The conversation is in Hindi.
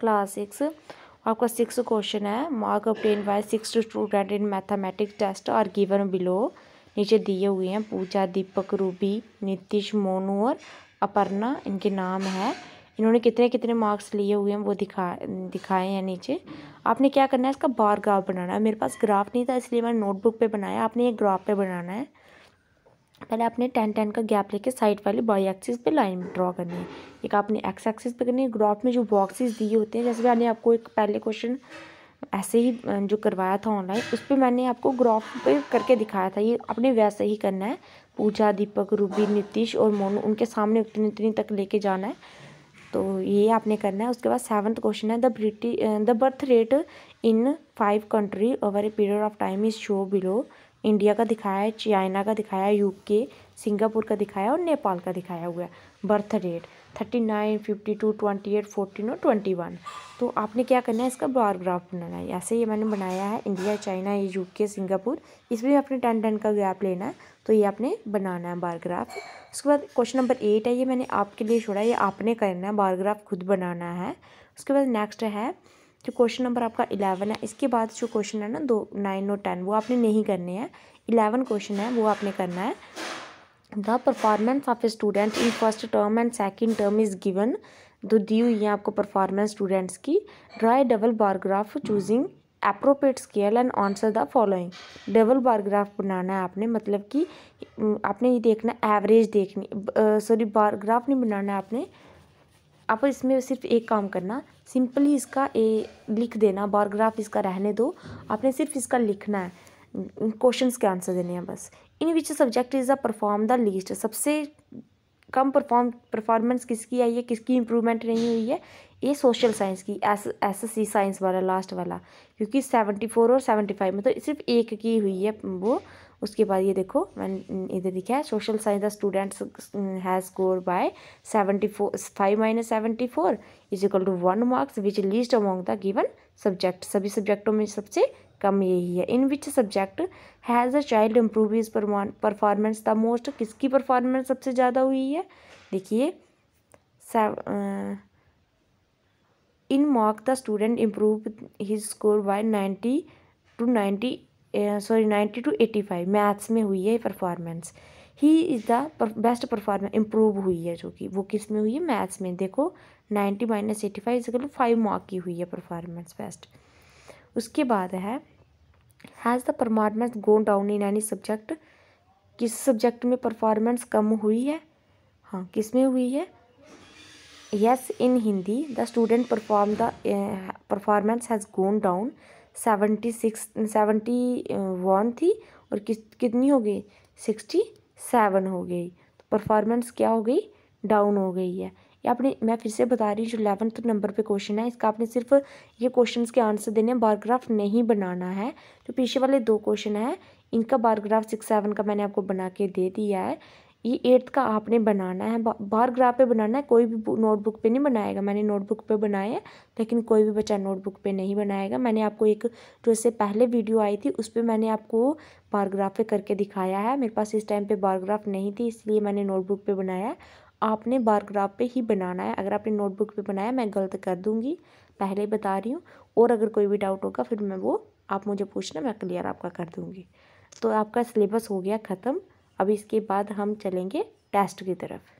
क्लास सिक्स आपका सिक्स क्वेश्चन है mark obtained by six student in mathematics test और गिवन बिलो नीचे दिए हुए हैं पूजा दीपक रूबी नीतीश मोनू और अपर्णा इनके नाम है इन्होंने कितने कितने मार्क्स लिए हुए हैं वो दिखा दिखाए हैं नीचे आपने क्या करना है इसका बार ग्राफ बनाना है मेरे पास ग्राफ नहीं था इसलिए मैंने नोटबुक पे बनाया आपने ये ग्राफ पे बनाना है पहले आपने टेन टेन का गैप लेके साइड वाली बॉय एक्सिस पे लाइन ड्रॉ करनी है एक आपने एक्स एक्सिस पे करनी है ग्राफ में जो बॉक्सेस दिए होते हैं जैसे मैंने आपको एक पहले क्वेश्चन ऐसे ही जो करवाया था ऑनलाइन उस पर मैंने आपको ग्राफ पे करके दिखाया था ये आपने वैसे ही करना है पूजा दीपक रूबी नीतीश और मोनू उनके सामने उतनी उतनी तक लेके जाना है तो ये आपने करना है उसके बाद सेवन्थ क्वेश्चन है the British the birth rate in five country over a period of time is show below India का दिखाया है चाइना का दिखाया है यूके सिंगापुर का दिखाया और नेपाल का दिखाया हुआ है birth date thirty nine fifty two twenty eight fourteen और ट्वेंटी वन तो आपने क्या करना है इसका बार ग्राफ बनाना है ऐसे ये मैंने बनाया है इंडिया चाइना यूके सिंगापुर इसमें आपने टेन टेन का गैप लेना है तो ये आपने बनाना है बारग्राफ उसके बाद क्वेश्चन नंबर एट है ये मैंने आपके लिए छोड़ा है ये आपने करना है बारग्राफ खुद बनाना है उसके बाद नेक्स्ट है जो क्वेश्चन नंबर आपका इलेवन है इसके बाद जो क्वेश्चन है ना दो नाइन और टेन वो आपने नहीं करने हैं इलेवन क्वेश्चन है वो आपने करना है the performance of a student in first term and second term is given दो दी हुई है आपको परफॉर्मेंस स्टूडेंट्स की draw double bar graph choosing appropriate scale and answer the following double bar graph बनाना है आपने मतलब कि हम्म, आपने ये देखना एवरेज देखनी सॉरी बारोग्राफ नहीं बनाना है आपने आप इसमें सिर्फ एक काम करना सिंपली इसका ए लिख देना बारग्राफ इसका रहने दो आपने सिर्फ इसका लिखना है क्वेश्चंस के आंसर देने हैं बस in which subject is the perform the least सबसे कम परफॉर्म परफॉर्मेंस किसकी आई है किसकी इम्प्रूवमेंट नहीं हुई है ये सोशल साइंस की एस एस सी साइंस वाला लास्ट वाला क्योंकि सेवेंटी फोर और सेवेंटी फाइव मतलब सिर्फ एक की हुई है वो उसके बाद ये देखो मैंने इधर लिखा है social science the students has score by seventy four five minus seventy four is equal to one marks which least among the given subject सभी सब्जेक्टों में सबसे कम यही है in which subject has a child improve is performance the most किसकी परफॉर्मेंस सबसे ज़्यादा हुई है देखिए in mock the student improve his score by ninety two ninety sorry ninety two eighty five maths में हुई है परफॉर्मेंस ही is the best performance improve हुई है जो कि वो किस में हुई है मैथ्स में देखो नाइन्टी माइनस एटी फाइव इसके फाइव मार्क की हुई है परफॉर्मेंस बेस्ट उसके बाद है has the performance go down in any subject किस सब्जेक्ट में परफॉर्मेंस कम हुई है हाँ किस में हुई है Yes, in Hindi, the student perform the uh, performance has gone down. Seventy six seventy one थी और कि, कितनी हो गई सिक्सटी सेवन हो गई तो परफॉर्मेंस क्या हो गई डाउन हो गई है ये अपनी मैं फिर से बता रही हूँ जो इलेवंथ नंबर पे क्वेश्चन है इसका आपने सिर्फ ये क्वेश्चन के आंसर देने हैं बारग्राफ नहीं बनाना है जो पीछे वाले दो क्वेश्चन हैं इनका बारग्राफ सिक्स सेवन का मैंने आपको बना के दे दिया है ये एट्थ का आपने बनाना है बार ग्राफ पे बनाना है कोई भी नोटबुक पे नहीं बनाएगा मैंने नोटबुक पे बनाया है लेकिन कोई भी बच्चा नोटबुक पे नहीं बनाएगा मैंने आपको एक जो इससे पहले वीडियो आई थी उस पर मैंने आपको बार ग्राफ पे करके दिखाया है मेरे पास इस टाइम पे बार ग्राफ नहीं थी इसलिए मैंने नोटबुक पर बनाया आपने बार ग्राफ ही बनाना है अगर आपने नोटबुक पर बनाया मैं गलत कर दूँगी पहले बता रही हूँ और अगर कोई भी डाउट होगा फिर मैं वो आप मुझे पूछना मैं क्लियर आपका कर दूँगी तो आपका सिलेबस हो गया ख़त्म अब इसके बाद हम चलेंगे टेस्ट की तरफ